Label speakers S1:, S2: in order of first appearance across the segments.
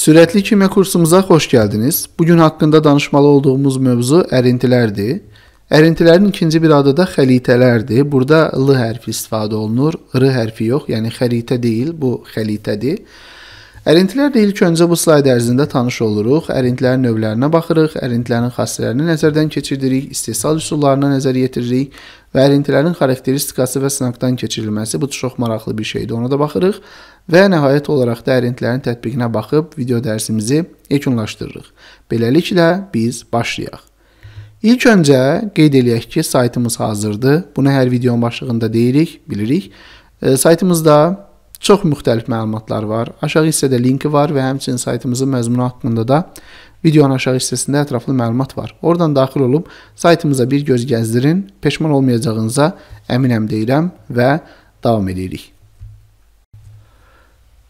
S1: Sürətli kimya kursumuza xoş gəldiniz. Bu gün haqqında danışmalı olduğumuz mövzu ərintilərdir. Ərintilərin ikinci bir adı da xəlitələrdir. Burada l hərfi istifadə olunur, r hərfi yox, yəni xəlitə deyil, bu xəlitədir. Ərintilərlə ilk öncə bu slayd ərzində tanış oluruq, ərintilərin növlərinə baxırıq, ərintilərin xassələrini nəzərdən keçirdirik, istehsal üsullarına nəzər yetiririk və ərintilərin xarakteristikası və sınaqdan keçirilməsi bu çox maraqlı bir şeydir, ona da baxırıq və nəhayət olaraq da ərintilərin tətbiqinə baxıb video dərsimizi yekunlaşdırırıq. Beləliklə biz başlayaq. İlk öncə qeyd eləyək ki, saytımız hazırdır. Bunu hər videonun başlığında deyirik, bilirik. E, saytımızda Çox müxtəlif məlumatlar var. Aşağı hissədə linki var və həmçinin saytımızın məzmunu haqqında da videonun aşağı hissəsində ətraflı məlumat var. Oradan daxil olub saytımıza bir göz gəzdirin. Peşman olmayacağınıza əminəm deyirəm və davam edirik.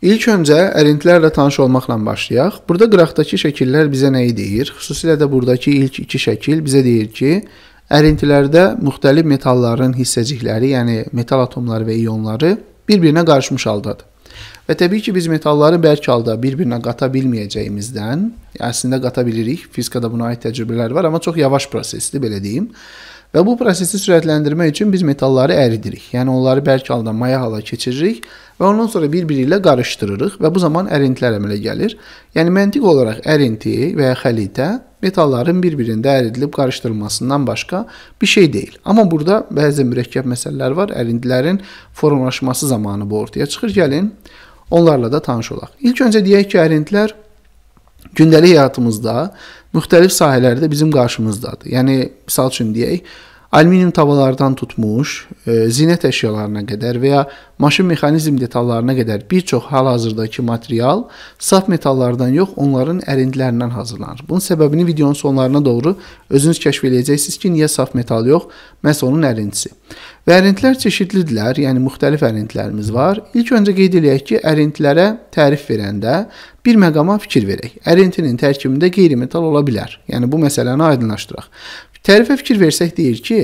S1: İlk öncə ərintilərlə tanış olmaqla başlayaq. Burada qrafdakı şəkillər bizə nəyi deyir? Xüsusilə də buradakı ilk iki şəkil bizə deyir ki, ərintilərdə müxtəlif metalların hissəcikləri, yəni metal atomları və ionları bir-birinə qarışmış haldadır. Və təbii ki, biz metalları bərk halda bir-birinə qata bilməyəcəyimizdən, əslində qata bilirik, fizikada buna aid təcrübələr var, amma çox yavaş prosesdir, belə deyim. Və bu prosesi sürətləndirmək üçün biz metalları əridirik. Yəni onları bərk halda maya hala keçiririk və ondan sonra bir-biri ilə qarışdırırıq və bu zaman ərintilər əmələ gəlir. Yəni məntiq olaraq ərinti və ya xəlitə metalların bir-birində əridilib qarışdırılmasından başqa bir şey deyil. Amma burada bəzi mürəkkəb məsələlər var. Ərintilərin formalaşması zamanı bu ortaya çıxır. Gəlin onlarla da tanış olaq. İlk öncə deyək ki, ərintilər gündəlik həyatımızda müxtəlif sahələrdə bizim qarşımızdadır. Yəni misal üçün deyək, Alüminium tavalardan tutmuş, e, zinət əşyalarına qədər və ya maşın mexanizm detallarına qədər bir çox hal-hazırdakı material saf metallardan yox, onların ərintilərindən hazırlanır. Bunun səbəbini videonun sonlarına doğru özünüz kəşf edəcəksiniz ki, niyə saf metal yox, məhz onun ərintisi. Və ərintilər çeşidlidirlər, yəni müxtəlif ərintilərimiz var. İlk öncə qeyd eləyək ki, ərintilərə tərif verəndə bir məqama fikir verək. Ərintinin tərkibində qeyri-metal ola bilər. Yəni bu məsələni aydınlaşdıraq. Tərifə fikir versək deyir ki,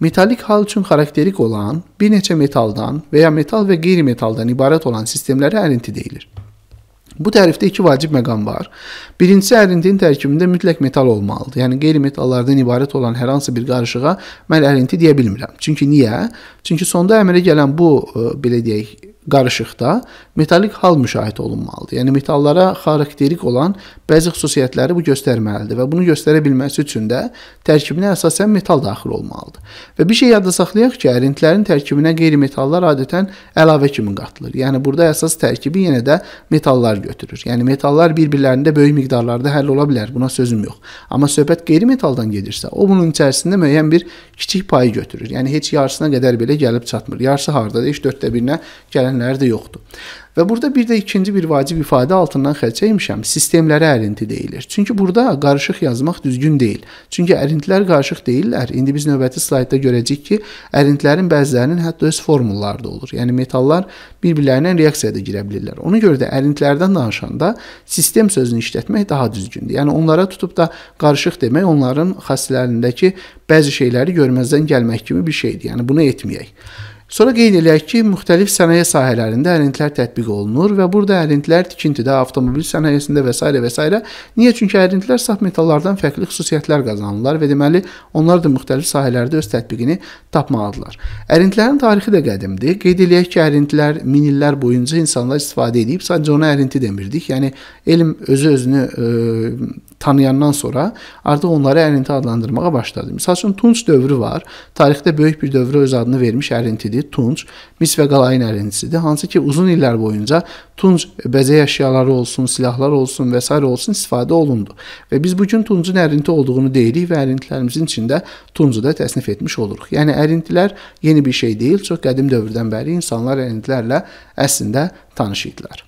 S1: metalik hal üçün xarakterik olan bir neçə metaldan və ya metal və qeyri-metaldan ibarət olan sistemlərə ərinti deyilir. Bu tərifdə iki vacib məqam var. Birincisi ərintinin tərkibində mütləq metal olmalıdır. Yəni qeyri-metallardan ibarət olan hər hansı bir qarışığa mən ərinti deyə bilmirəm. Çünki niyə? Çünki sonda əmələ gələn bu e, belə deyək, qarışıqda metalik hal müşahidə olunmalıdır. Yəni metallara xarakterik olan bəzi xüsusiyyətləri bu göstərməlidir və bunu göstərə bilməsi üçün də tərkibinə əsasən metal daxil olmalıdır. Və bir şey yadda saxlayaq ki, ərintilərin tərkibinə qeyri-metallar adətən əlavə kimi qatılır. Yəni burada əsas tərkibi yenə də metallar götürür. Yəni metallar bir-birlərində böyük miqdarlarda həll ola bilər, buna sözüm yox. Amma söhbət qeyri-metaldan gedirsə, o bunun içərisində müəyyən bir kiçik payı götürür. Yəni heç yarısına qədər belə gəlib çatmır. Yarısı hardadır? 3/4-də birinə gələn edənləri də yoxdur. Və burada bir də ikinci bir vacib ifadə altından xərç etmişəm. Sistemlərə ərinti deyilir. Çünki burada qarışıq yazmaq düzgün deyil. Çünki ərintilər qarışıq deyillər. İndi biz növbəti slaydda görəcəyik ki, ərintilərin bəzilərinin hətta öz formulları da olur. Yəni metallar bir-birlərinə reaksiyada girə bilirlər. Ona görə də ərintilərdən danışanda sistem sözünü işlətmək daha düzgündür. Yəni onlara tutub da qarışıq demək onların xassələrindəki bəzi şeyləri görməzdən gəlmək kimi bir şeydir. Yəni bunu etməyək. Sonra qeyd eləyək ki, müxtəlif sənaye sahələrində əlintlər tətbiq olunur və burada əlintlər tikintidə, avtomobil sənayesində və s. və s. Niyə? Çünki əlintlər saf metallardan fərqli xüsusiyyətlər qazanırlar və deməli onlar da müxtəlif sahələrdə öz tətbiqini tapmalıdırlar. Əlintlərin tarixi də qədimdir. Qeyd eləyək ki, əlintlər min illər boyunca insanlar istifadə edib, sadəcə ona əlinti demirdik. Yəni elm özü özünü ə, tanıyandan sonra artıq onları ərinti adlandırmağa başladı. Məsəl üçün Tunç dövrü var. Tarixdə böyük bir dövrə öz adını vermiş ərintidir Tunç. Mis və Qalayın ərintisidir, hansı ki uzun illər boyunca Tunç bəzək əşyaları olsun, silahlar olsun və s. olsun istifadə olundu. Və biz bu gün Tuncun ərinti olduğunu deyirik və ərintilərimizin içində Tuncu da təsnif etmiş oluruq. Yəni ərintilər yeni bir şey deyil, çox qədim dövrdən bəri insanlar ərintilərlə əslində tanış idilər.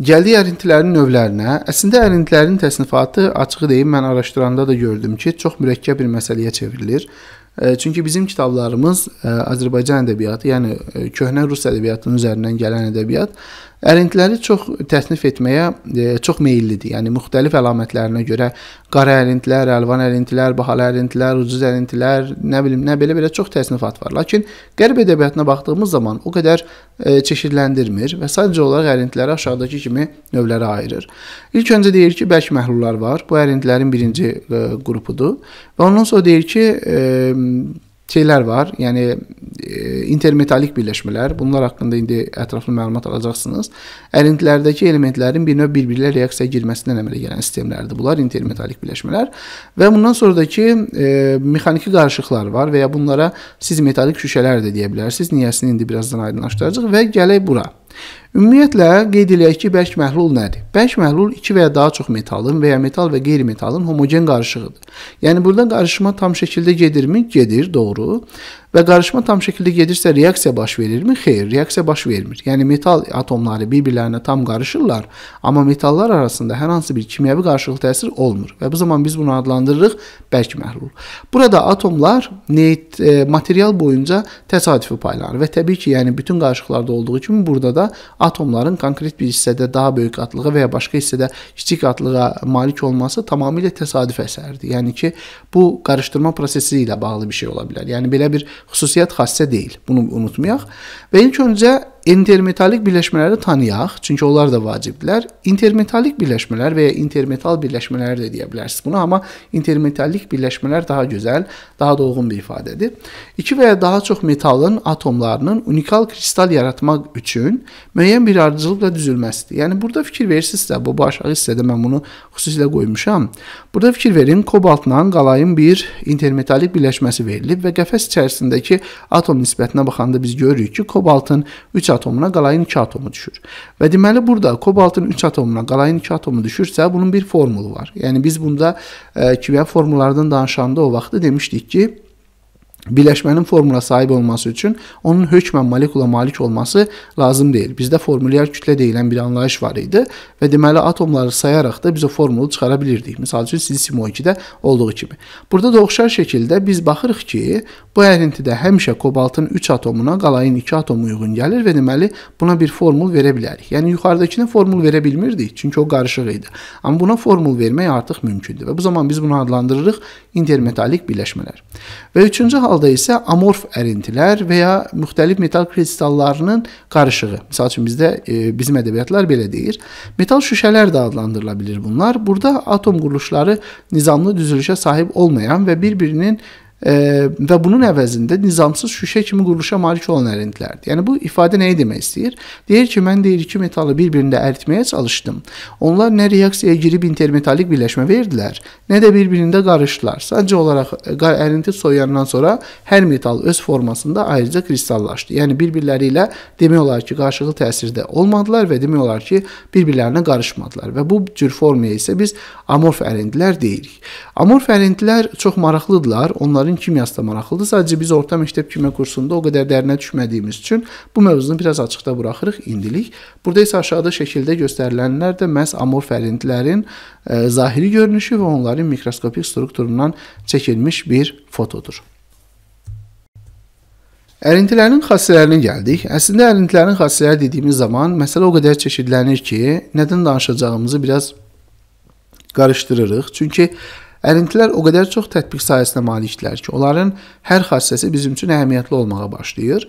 S1: Gəldik ərintilərin növlərinə. Əslində ərintilərin təsnifatı açığı deyim, mən araşdıranda da gördüm ki, çox mürəkkəb bir məsələyə çevrilir. E, çünki bizim kitablarımız e, Azərbaycan ədəbiyyatı, yəni e, köhnə rus ədəbiyyatının üzərindən gələn ədəbiyyat ərintiləri çox təsnif etməyə çox meyllidir. Yəni müxtəlif əlamətlərinə görə qara ərintilər, əlvan ərintilər, bahalı ərintilər, ucuz ərintilər, nə bilim, nə belə-belə çox təsnifat var. Lakin qərb ədəbiyyatına baxdığımız zaman o qədər çeşidləndirmir və sadəcə olaraq ərintiləri aşağıdakı kimi növlərə ayırır. İlk öncə deyir ki, bərk məhlullar var. Bu ərintilərin birinci qrupudur Ondan sonra deyir ki, e, şeylər var, yəni e, intermetalik birləşmələr. Bunlar haqqında indi ətraflı məlumat alacaqsınız. Ərintilərdəki elementlərin bir növ bir-birinə reaksiyaya girməsindən əmələ gələn sistemlərdir. Bunlar intermetalik birləşmələr və bundan sonrakı e, mexaniki qarışıqlar var və ya bunlara siz metalik şüşələr də deyə bilərsiniz. Niyəsini indi birazdan aydınlaşdıracağıq və gələk bura. Ümumiyyətlə qeyd eləyək ki, bərk məhlul nədir? Bərk məhlul 2 və ya daha çox metalın və ya metal və qeyri-metalın homogen qarışığıdır. Yəni burada qarışma tam şəkildə gedirmi? Gedir, doğru. Və qarışma tam şəkildə gedirsə reaksiya baş verirmi? Xeyr, reaksiya baş vermir. Yəni metal atomları bir-birlərinə tam qarışırlar, amma metallar arasında hər hansı bir kimyəvi qarışıqlıq təsir olmur və bu zaman biz bunu adlandırırıq bərk məhlul. Burada atomlar neyt e, material boyunca təsadüfi paylanır və təbii ki, yəni bütün qarışıqlarda olduğu kimi burada da atomların konkret bir hissədə daha böyük adlığa və ya başqa hissədə kiçik adlığa malik olması tamamilə təsadüf əsəridir. Yəni ki, bu qarışdırma prosesi ilə bağlı bir şey ola bilər. Yəni belə bir xüsusiyyət xassə deyil. Bunu unutmayaq. Və ilk öncə intermetalik birləşmələri tanıyaq, çünki onlar da vacibdirlər. Intermetalik birləşmələr və ya intermetal birləşmələri də deyə bilərsiniz bunu, amma intermetalik birləşmələr daha gözəl, daha dolğun bir ifadədir. 2 və ya daha çox metalın atomlarının unikal kristal yaratmaq üçün müəyyən bir ardıcıllıqla düzülməsidir. Yəni burada fikir verirsinizsə, bu aşağı hissədə mən bunu xüsusilə qoymuşam. Burada fikir verin, kobaltla qalayın bir intermetalik birləşməsi verilib və qəfəs içərisindəki atom nisbətinə baxanda biz görürük ki, kobaltın 3 atomuna qalayin 2 atomu düşür. Və deməli burada kobaltın 3 atomuna qalayin 2 atomu düşürsə, bunun bir formulu var. Yəni biz bunda e, kimya formullarından danışanda o vaxtı demişdik ki, birləşmənin formula sahib olması üçün onun hökmən molekula malik olması lazım deyil. Bizdə formulyar kütlə deyilən bir anlayış var idi və deməli atomları sayaraq da biz o formulu çıxara bilirdik. Məsəl üçün silisium 12-də olduğu kimi. Burada da oxşar şəkildə biz baxırıq ki, bu ərintidə həmişə kobaltın 3 atomuna qalayın 2 atomu uyğun gəlir və deməli buna bir formul verə bilərik. Yəni yuxarıdakına formul verə bilmirdik, çünki o qarışıq idi. Amma buna formul vermək artıq mümkündür və bu zaman biz bunu adlandırırıq intermetalik birləşmələr. Və üçüncü hal halda isə amorf ərintilər və ya müxtəlif metal kristallarının qarışığı. Məsəl üçün bizdə e, bizim ədəbiyyatlar belə deyir. Metal şüşələr də adlandırıla bilir bunlar. Burada atom quruluşları nizamlı düzülüşə sahib olmayan və bir-birinin e, və bunun əvəzində nizamsız şüşə kimi quruluşa malik olan ərintilərdir. Yəni bu ifadə nəyi demək istəyir? Deyir ki, mən deyir iki metalı bir-birində əritməyə çalışdım. Onlar nə reaksiyaya girib intermetalik birləşmə verdilər, nə də bir-birində qarışdılar. Sadəcə olaraq e, ərinti soyuyandan sonra hər metal öz formasında ayrıca kristallaşdı. Yəni bir-birləri ilə demək olar ki, qarşılıqlı təsirdə olmadılar və demək olar ki, bir-birlərinə qarışmadılar və bu cür formaya isə biz amorf ərintilər deyirik. Amorf ərintilər çox maraqlıdırlar. Onların mənim kimyası da maraqlıdır. Sadəcə biz orta məktəb kimya kursunda o qədər dərinə düşmədiyimiz üçün bu mövzunu biraz açıqda buraxırıq indilik. Burada isə aşağıda şəkildə göstərilənlər də məhz amorf ərintilərin ə, e, zahiri görünüşü və onların mikroskopik strukturundan çəkilmiş bir fotodur. Ərintilərin xassələrinə gəldik. Əslində ərintilərin xassələri dediyimiz zaman məsələ o qədər çeşidlənir ki, nədən danışacağımızı biraz qarışdırırıq. Çünki Ərintilər o qədər çox tətbiq sahəsinə malikdirlər ki, onların hər xassəsi bizim üçün əhəmiyyətli olmağa başlayır.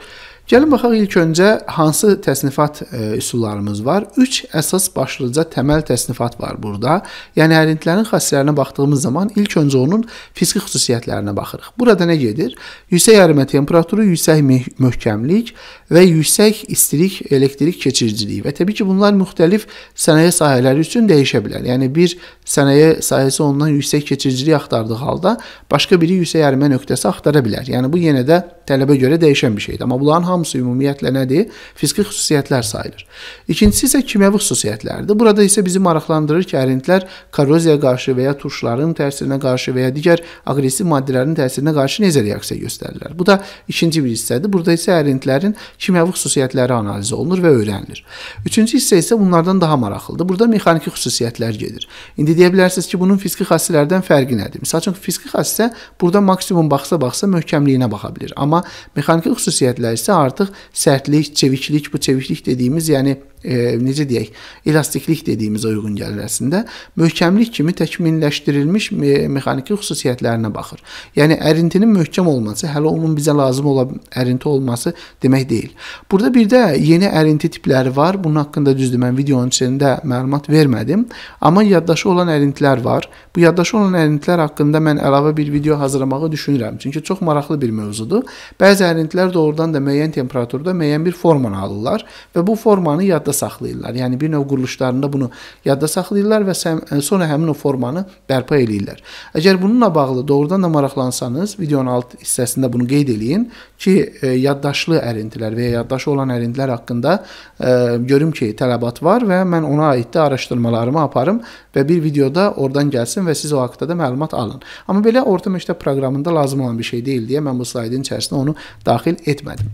S1: Gəlin baxaq ilk öncə hansı təsnifat e, üsullarımız var? 3 əsas başlıca təməl təsnifat var burada. Yəni hərintlərin xassələrinə baxdığımız zaman ilk öncə onun fiziki xüsusiyyətlərinə baxırıq. Burada nə gedir? Yüksək ərimə temperaturu, yüksək möhkəmlik və yüksək istilik, elektrik keçiriciliyi və təbii ki, bunlar müxtəlif sənaye sahələri üçün dəyişə bilər. Yəni bir sənaye sahəsi ondan yüksək keçiriciliyi axtardığı halda başqa biri yüksək ərimə nöqtəsi axtara bilər. Yəni bu yenə də tələbə görə dəyişən bir şeydir. Amma bunların hamısı hamısı ümumiyyətlə nədir? Fiziki xüsusiyyətlər sayılır. İkincisi isə kimyəvi xüsusiyyətlərdir. Burada isə bizi maraqlandırır ki, ərintlər korroziyaya qarşı və ya turşların təsirinə qarşı və ya digər aqressiv maddələrin təsirinə qarşı necə reaksiya göstərirlər. Bu da ikinci bir hissədir. Burada isə ərintlərin kimyəvi xüsusiyyətləri analiz olunur və öyrənilir. Üçüncü hissə isə bunlardan daha maraqlıdır. Burada mexaniki xüsusiyyətlər gedir. İndi deyə bilərsiniz ki, bunun fiziki xassələrdən fərqi nədir? Məsəl üçün fiziki xassə burada maksimum baxsa-baxsa möhkəmliyinə baxa bilir. Amma mexaniki xüsusiyyətlər isə artık sertlik, çeviklik, bu çeviklik dediğimiz yani e, necə deyək, elastiklik dediyimizə uyğun gəlir əslində. Möhkəmlik kimi təkmilləşdirilmiş me mexaniki xüsusiyyətlərinə baxır. Yəni ərintinin möhkəm olması hələ onun bizə lazım ola ərinti olması demək deyil. Burada bir də yeni ərinti tipləri var. Bunun haqqında düzdür mən videonun içində məlumat vermədim, amma yaddaşı olan ərintilər var. Bu yaddaşı olan ərintilər haqqında mən əlavə bir video hazırlamağı düşünürəm. Çünki çox maraqlı bir mövzudur. Bəzi ərintilər doğrudan da müəyyən temperaturda müəyyən bir formanı alırlar və bu formanı yaddaşa yadda saxlayırlar. Yəni bir növ quruluşlarında bunu yadda saxlayırlar və e, sonra həmin o formanı bərpa eləyirlər. Əgər bununla bağlı doğrudan da maraqlansanız, videonun alt hissəsində bunu qeyd eləyin ki, e, yaddaşlı ərintilər və ya yaddaşı olan ərintilər haqqında e, görüm ki, tələbat var və mən ona aid də araşdırmalarımı aparım və bir videoda oradan gəlsin və siz o haqqda da məlumat alın. Amma belə orta məktəb proqramında lazım olan bir şey deyil deyə mən bu slaydın içərisində onu daxil etmədim.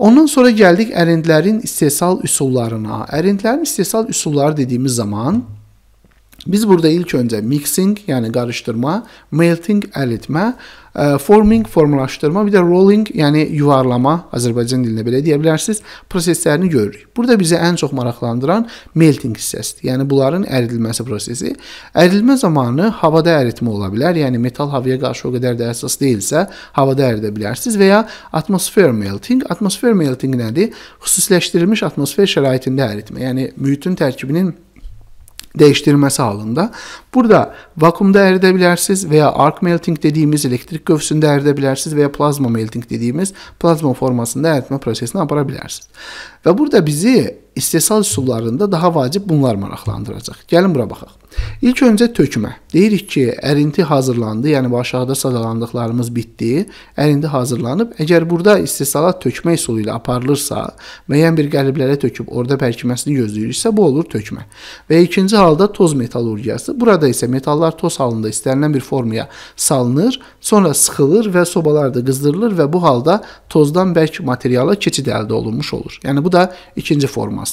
S1: Ondan sonra gəldik ərinlərin istehsal üsullarına. Ərinlərin istehsal üsulları dediyimiz zaman Biz burada ilk öncə mixing, yəni qarışdırma, melting, əritmə, e, forming, formalaşdırma, bir də rolling, yəni yuvarlama, Azərbaycan dilində belə deyə bilərsiniz, proseslərini görürük. Burada bizi ən çox maraqlandıran melting hissəsidir. Yəni bunların əridilməsi prosesi. Əridilmə zamanı havada əritmə ola bilər. Yəni metal havaya qarşı o qədər də əsas deyilsə, havada əridə bilərsiniz və ya atmosfer melting. Atmosfer melting nədir? Xüsusiləşdirilmiş atmosfer şəraitində əritmə. Yəni mühitin tərkibinin değiştirmesi halında. Burada vakumda eridə bilərsiniz və ya arc melting dediyimiz elektrik gövsündə eridə bilərsiniz və ya plazma melting dediyimiz plazma formasında əritmə prosesini apara bilərsiniz. Və burada bizi istehsal üsullarında daha vacib bunlar maraqlandıracaq. Gəlin bura baxaq. İlk öncə tökmə. Deyirik ki, ərinti hazırlandı, yəni bu aşağıda sadalandıqlarımız bitdi. Ərinti hazırlanıb. Əgər burada istehsalat tökmə üsulu ilə aparılırsa, müəyyən bir qəliblərə töküb orada bərkiməsini gözləyiriksə, bu olur tökmə. Və ikinci halda toz metallurgiyası. Burada isə metallar toz halında istənilən bir formaya salınır, sonra sıxılır və sobalarda qızdırılır və bu halda tozdan bərk materiala keçid əldə olunmuş olur. Yəni bu da ikinci formasıdır.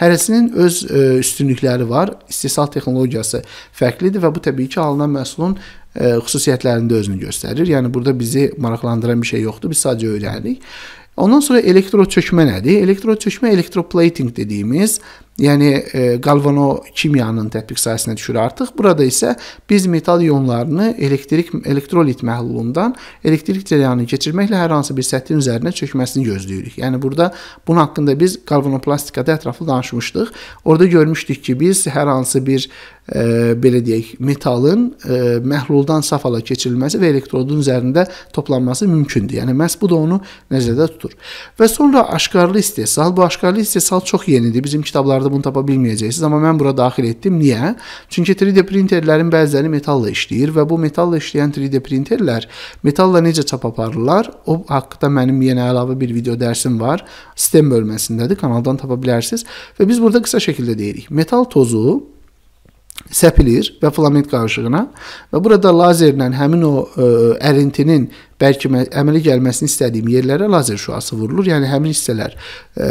S1: Hərəsinin öz e, üstünlükləri var. İstehsal texnologiyası texnologiyası fərqlidir və bu təbii ki, alınan məhsulun ə, e, xüsusiyyətlərində özünü göstərir. Yəni burada bizi maraqlandıran bir şey yoxdur, biz sadəcə öyrənirik. Ondan sonra elektroçökmə nədir? Elektroçökmə elektroplating dediyimiz, yəni e, qalvano kimyanın tətbiq sahəsinə düşür artıq. Burada isə biz metal ionlarını elektrik elektrolit məhlulundan elektrik cərəyanı keçirməklə hər hansı bir səthin üzərinə çökməsini gözləyirik. Yəni burada bunun haqqında biz qalvanoplastikada ətraflı danışmışdıq. Orada görmüşdük ki, biz hər hansı bir e, belə deyək, metalın e, məhluldan saf hala keçirilməsi və elektrodun üzərində toplanması mümkündür. Yəni məhz bu da onu nəzərdə tutur. Və sonra aşkarlı istehsal. Bu aşkarlı istehsal çox yenidir. Bizim kitablarda bunu tapa bilməyəcəksiniz, amma mən bura daxil etdim. Niyə? Çünki 3D printerlərin bəziləri metalla işləyir və bu metalla işləyən 3D printerlər metalla necə çap aparırlar? O haqqında mənim yenə əlavə bir video dərsim var. Sistem bölməsindədir. Kanaldan tapa bilərsiniz. Və biz burada qısa şəkildə deyirik. Metal tozu səpilir və filament qarışığına və burada lazerlə həmin o ə, e, ərintinin bəlkə əmələ gəlməsini istədiyim yerlərə lazer şüası vurulur. Yəni həmin hissələr ə, e,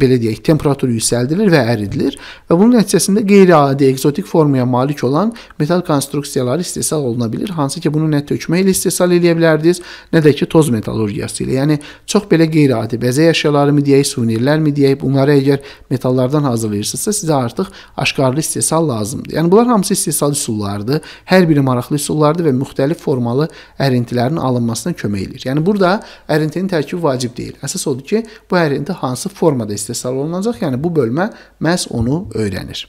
S1: belə deyək, temperatur yüksəldilir və əridilir və bunun nəticəsində qeyri-adi ekzotik formaya malik olan metal konstruksiyaları istehsal oluna bilir. Hansı ki, bunu nə tökmə ilə istehsal eləyə bilərdiniz, nə də ki toz metallurgiyası ilə. Yəni çox belə qeyri-adi bəzək əşyalarımı deyək, suvenirlərmi deyək, bunları əgər metallardan hazırlayırsınızsa, sizə artıq aşkarlı istehsal lazımdır. Yəni bunlar hamısı istehsal üsullarıdır. Hər biri maraqlı üsullardır və müxtəlif formalı ərintilərin alınması yaranmasına kömək eləyir. Yəni burada ərintinin tərkibi vacib deyil. Əsas odur ki, bu ərinti hansı formada istehsal olunacaq, yəni bu bölmə məhz onu öyrənir.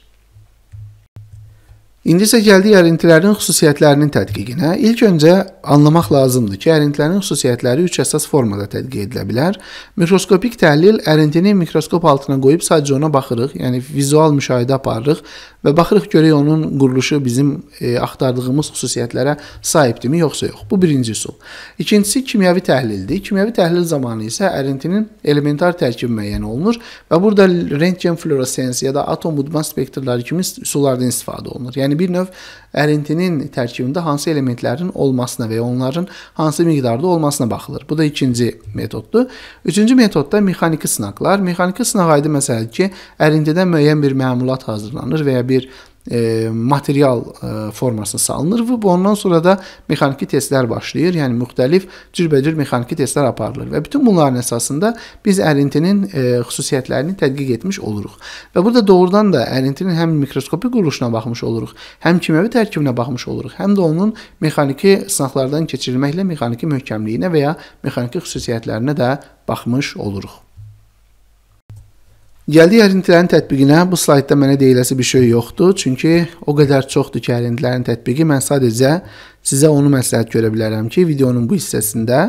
S1: İndi isə gəldik ərintilərin xüsusiyyətlərinin tədqiqinə. İlk öncə anlamaq lazımdır ki, ərintilərin xüsusiyyətləri üç əsas formada tədqiq edilə bilər. Mikroskopik təhlil ərintini mikroskop altına qoyub sadəcə ona baxırıq, yəni vizual müşahidə aparırıq və baxırıq görək onun quruluşu bizim e, axtardığımız xüsusiyyətlərə sahibdirmi, yoxsa yox. Bu birinci üsul. İkincisi kimyəvi təhlildir. Kimyəvi təhlil zamanı isə ərintinin elementar tərkibi müəyyən olunur və burada rentgen fluoresensi ya da atom budma spektrləri kimi üsullardan istifadə olunur. Yəni Yəni bir növ ərintinin tərkibində hansı elementlərin olmasına və onların hansı miqdarda olmasına baxılır. Bu da ikinci metoddur. Üçüncü metodda mexaniki sınaqlar. Mexaniki sınaq aydın məsələdir ki, ərintidən müəyyən bir məmulat hazırlanır və ya bir e, material e, formasına salınır və bu ondan sonra da mexaniki testlər başlayır. Yəni müxtəlif cürbəcür mexaniki testlər aparılır və bütün bunların əsasında biz ərintinin e, xüsusiyyətlərini tədqiq etmiş oluruq. Və burada doğrudan da ərintinin həm mikroskopik quruluşuna baxmış oluruq, həm kimyəvi tərkibinə baxmış oluruq, həm də onun mexaniki sınaqlardan keçirilməklə mexaniki möhkəmliyinə və ya mexaniki xüsusiyyətlərinə də baxmış oluruq. Gəldik ərintilərin yəni tətbiqinə. Bu slaydda mənə deyiləsi bir şey yoxdur, çünki o qədər çoxdur ki, ərintilərin yəni tətbiqi. Mən sadəcə sizə onu məsləhət görə bilərəm ki, videonun bu hissəsində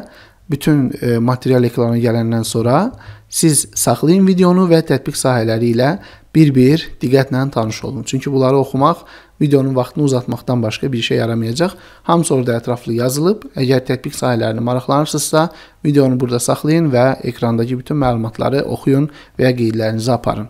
S1: bütün e, material ekrana gələndən sonra siz saxlayın videonu və tətbiq sahələri ilə bir-bir diqqətlə tanış olun. Çünki bunları oxumaq videonun vaxtını uzatmaqdan başqa bir işə yaramayacaq. Hamısı orada ətraflı yazılıb. Əgər tətbiq sahələrini maraqlanırsınızsa, videonu burada saxlayın və ekrandakı bütün məlumatları oxuyun və ya qeydlərinizi aparın.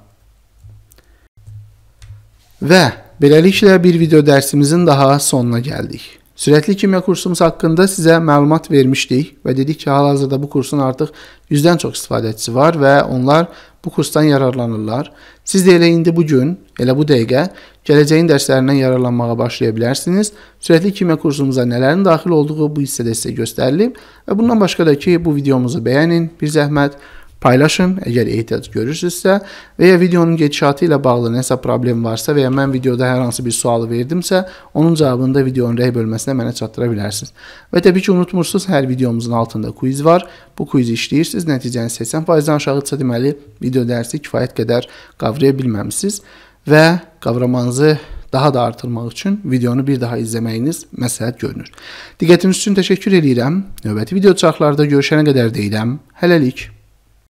S1: Və beləliklə bir video dərsimizin daha sonuna gəldik. Sürətli kimya kursumuz haqqında sizə məlumat vermişdik və dedik ki, hal-hazırda bu kursun artıq 100-dən çox istifadəçisi var və onlar bu kursdan yararlanırlar. Siz də elə indi bu gün, elə bu dəqiqə gələcəyin dərslərindən yararlanmağa başlaya bilərsiniz. Sürətli kimya kursumuza nələrin daxil olduğu bu hissədə sizə göstərilib və bundan başqa da ki, bu videomuzu bəyənin, bir zəhmət paylaşın əgər ehtiyac görürsünüzsə və ya videonun gedişatı ilə bağlı nəsə problem varsa və ya mən videoda hər hansı bir sualı verdimsə, onun cavabını da videonun rəy bölməsinə mənə çatdıra bilərsiniz. Və təbii ki, unutmursunuz, hər videomuzun altında quiz var. Bu quizi işləyirsiniz, nəticəniz 80%-dən aşağıdsa deməli video dərsi kifayət qədər qavraya bilməmisiniz və qavramanızı daha da artırmaq üçün videonu bir daha izləməyiniz məsləhət görünür. Diqqətiniz üçün təşəkkür edirəm. Növbəti video çarxlarda görüşənə qədər deyirəm. Hələlik.